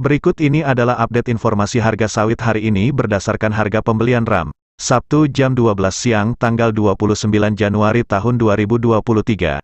Berikut ini adalah update informasi harga sawit hari ini berdasarkan harga pembelian RAM, Sabtu jam 12 siang tanggal 29 Januari tahun 2023.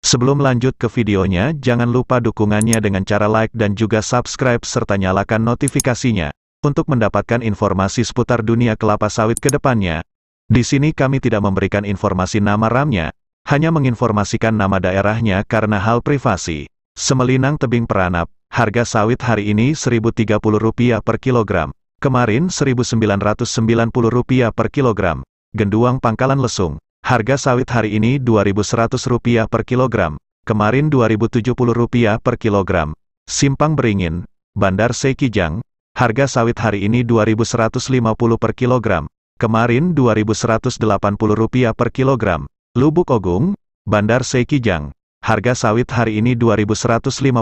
Sebelum lanjut ke videonya, jangan lupa dukungannya dengan cara like dan juga subscribe serta nyalakan notifikasinya, untuk mendapatkan informasi seputar dunia kelapa sawit ke depannya. Di sini kami tidak memberikan informasi nama RAM-nya, hanya menginformasikan nama daerahnya karena hal privasi. Semelinang Tebing Peranap, Harga sawit hari ini Rp1.030 per kilogram. Kemarin Rp1.990 per kilogram. Genduang pangkalan lesung. Harga sawit hari ini Rp2.100 per kilogram. Kemarin Rp2.070 per kilogram. Simpang Beringin, Bandar Sekijang. Harga sawit hari ini Rp2.150 per kilogram. Kemarin Rp2.180 per kilogram. Lubuk Ogung, Bandar Sekijang. Harga sawit hari ini Rp2.150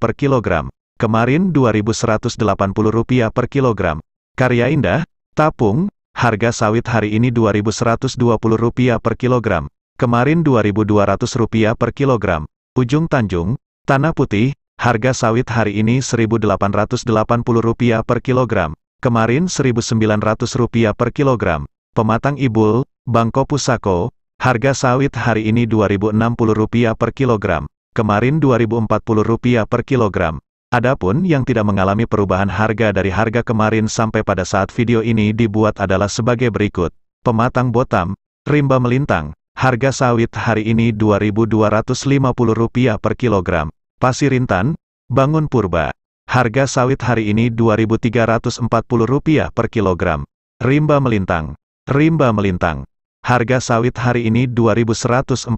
per kilogram, kemarin Rp2.180 per kilogram. Karya Indah, Tapung, harga sawit hari ini Rp2.120 per kilogram, kemarin Rp2.200 per kilogram. Ujung Tanjung, Tanah Putih, harga sawit hari ini Rp1.880 per kilogram, kemarin Rp1.900 per kilogram. Pematang Ibul, Bangko Pusako, Harga sawit hari ini Rp2.060 per kilogram, kemarin Rp2.040 per kilogram. Adapun yang tidak mengalami perubahan harga dari harga kemarin sampai pada saat video ini dibuat adalah sebagai berikut. Pematang botam, rimba melintang, harga sawit hari ini Rp2.250 per kilogram. Pasirintan, bangun purba, harga sawit hari ini Rp2.340 per kilogram. Rimba melintang, rimba melintang. Harga sawit hari ini Rp2.140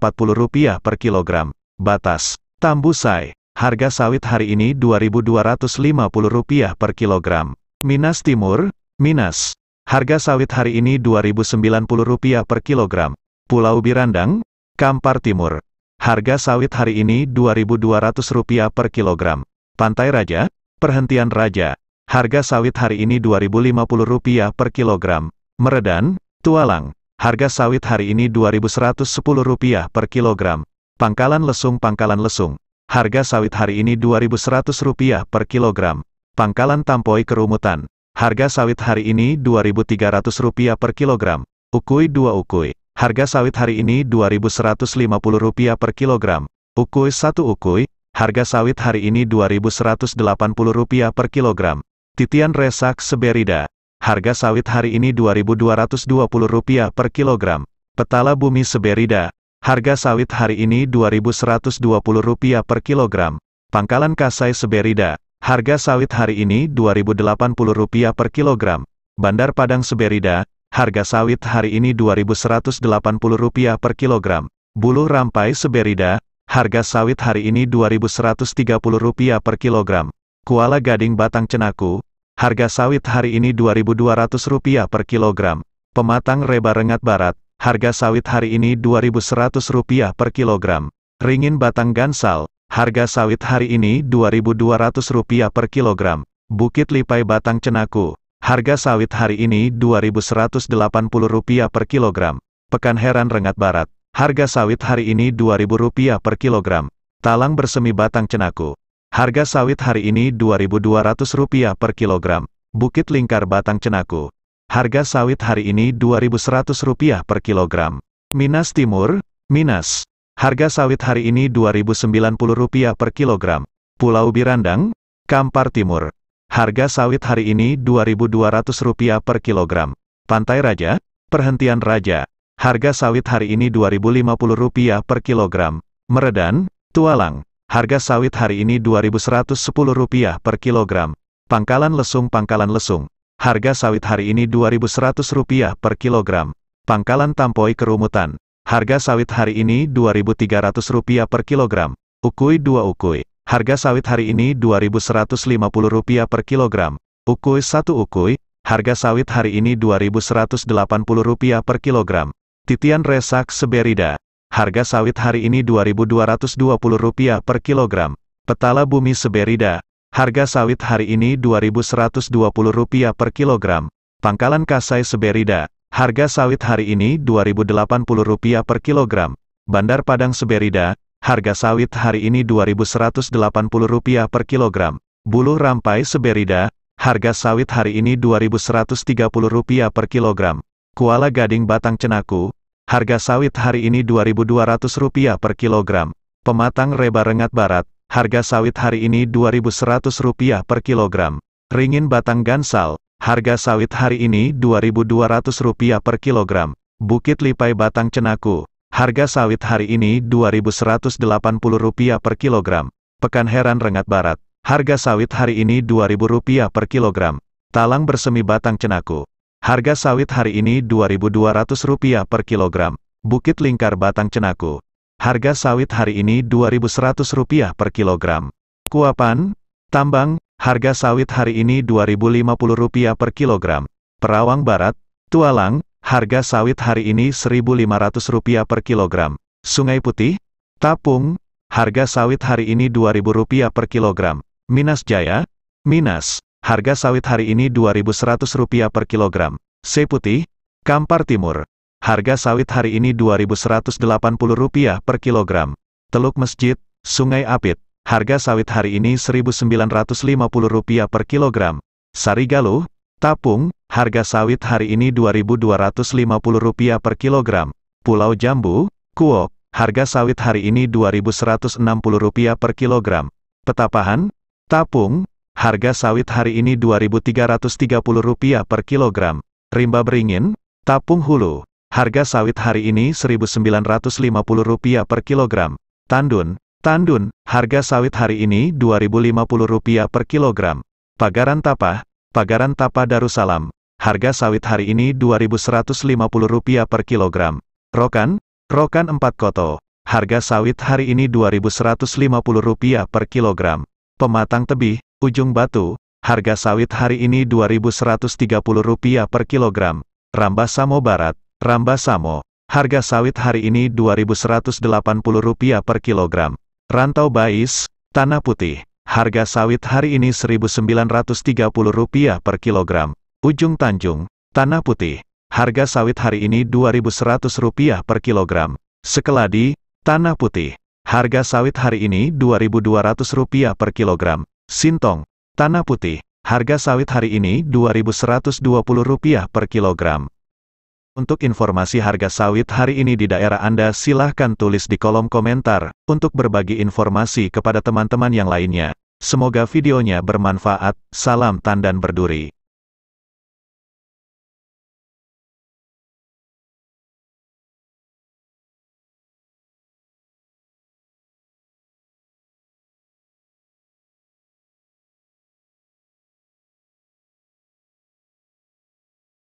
per kilogram. Batas. Tambusai. Harga sawit hari ini Rp2.250 per kilogram. Minas Timur, Minas. Harga sawit hari ini Rp2.090 per kilogram. Pulau Birandang, Kampar Timur. Harga sawit hari ini Rp2.200 per kilogram. Pantai Raja, Perhentian Raja. Harga sawit hari ini Rp2.050 per kilogram. Meredan, Tualang. Harga sawit hari ini Rp2.110 per kilogram. Pangkalan lesung Pangkalan lesung. Harga sawit hari ini Rp2.100 per kilogram. Pangkalan tampoi kerumutan. Harga sawit hari ini Rp2.300 per kilogram. Ukui 2 ukui. Harga sawit hari ini Rp2.150 per kilogram. Ukui 1 ukui. Harga sawit hari ini Rp2.180 per kilogram. Titian Resak Seberida. Harga sawit hari ini Rp2.220 per kilogram. Petala bumi Seberida, harga sawit hari ini Rp2.120 per kilogram. Pangkalan Kasai Seberida, harga sawit hari ini Rp2.080 per kilogram. Bandar Padang Seberida, harga sawit hari ini Rp2.180 per kilogram. Buluh Rampai Seberida, harga sawit hari ini Rp2.130 per kilogram. Kuala Gading Batang Cenaku, Harga sawit hari ini Rp2.200 per kilogram. Pematang Reba Rengat Barat, harga sawit hari ini Rp2.100 per kilogram. Ringin Batang Gansal, harga sawit hari ini Rp2.200 per kilogram. Bukit Lipai Batang Cenaku, harga sawit hari ini Rp2.180 per kilogram. Pekan Heran Rengat Barat, harga sawit hari ini Rp2.000 per kilogram. Talang Bersemi Batang Cenaku, Harga sawit hari ini Rp2.200 per kilogram. Bukit Lingkar Batang Cenaku. Harga sawit hari ini Rp2.100 per kilogram. Minas Timur, Minas. Harga sawit hari ini Rp2.090 per kilogram. Pulau Birandang, Kampar Timur. Harga sawit hari ini Rp2.200 per kilogram. Pantai Raja, Perhentian Raja. Harga sawit hari ini Rp2.050 per kilogram. Meredan, Tualang. Harga sawit hari ini Rp2.110 per kilogram. Pangkalan lesung Pangkalan lesung. Harga sawit hari ini Rp2.100 per kilogram. Pangkalan tampoi kerumutan. Harga sawit hari ini Rp2.300 per kilogram. Ukui 2 ukui. Harga sawit hari ini Rp2.150 per kilogram. Ukui 1 ukui. Harga sawit hari ini Rp2.180 per kilogram. Titian Resak Seberida. Harga sawit hari ini Rp2.220 per kilogram. Petala Bumi Seberida, harga sawit hari ini Rp2.120 per kilogram. Pangkalan Kasai Seberida, harga sawit hari ini Rp2.080 per kilogram. Bandar Padang Seberida, harga sawit hari ini Rp2.180 per kilogram. Buluh Rampai Seberida, harga sawit hari ini Rp2.130 per kilogram. Kuala Gading Batang Cenaku, Harga sawit hari ini Rp2.200 per kilogram. Pematang reba rengat barat, harga sawit hari ini Rp2.100 per kilogram. Ringin batang gansal, harga sawit hari ini Rp2.200 per kilogram. Bukit lipai batang cenaku, harga sawit hari ini Rp2.180 per kilogram. Pekan heran rengat barat, harga sawit hari ini Rp2.000 per kilogram. Talang bersemi batang cenaku. Harga sawit hari ini Rp2.200 per kilogram. Bukit Lingkar Batang Cenaku. Harga sawit hari ini Rp2.100 per kilogram. Kuapan, Tambang, harga sawit hari ini Rp2.050 per kilogram. Perawang Barat, Tualang, harga sawit hari ini Rp1.500 per kilogram. Sungai Putih, Tapung, harga sawit hari ini Rp2.000 per kilogram. Minas Jaya, Minas. Harga sawit hari ini Rp2.100 per kilogram. C putih, Kampar Timur. Harga sawit hari ini Rp2.180 per kilogram. Teluk Masjid, Sungai Apit. Harga sawit hari ini Rp1.950 per kilogram. Sarigaluh, Tapung. Harga sawit hari ini Rp2.250 per kilogram. Pulau Jambu, Kuok. Harga sawit hari ini Rp2.160 per kilogram. Petapahan, Tapung, Harga sawit hari ini Rp2.330 per kilogram. Rimba beringin, tapung hulu. Harga sawit hari ini Rp1.950 per kilogram. Tandun, tandun, harga sawit hari ini Rp2.050 per kilogram. Pagaran tapah, pagaran tapah Darussalam. Harga sawit hari ini Rp2.150 per kilogram. Rokan, rokan Empat koto. Harga sawit hari ini Rp2.150 per kilogram. Pematang tebih, Ujung Batu, harga sawit hari ini Rp2.130 per kilogram. Rambah Samo Barat, Ramba Samo, harga sawit hari ini Rp2.180 per kilogram. Rantau Bais, Tanah Putih, harga sawit hari ini Rp1.930 per kilogram. Ujung Tanjung, Tanah Putih, harga sawit hari ini Rp2.100 per kilogram. Sekeladi, Tanah Putih, harga sawit hari ini Rp2.200 per kilogram. Sintong, Tanah Putih, harga sawit hari ini Rp2.120 per kilogram. Untuk informasi harga sawit hari ini di daerah Anda silahkan tulis di kolom komentar, untuk berbagi informasi kepada teman-teman yang lainnya. Semoga videonya bermanfaat, salam tandan berduri.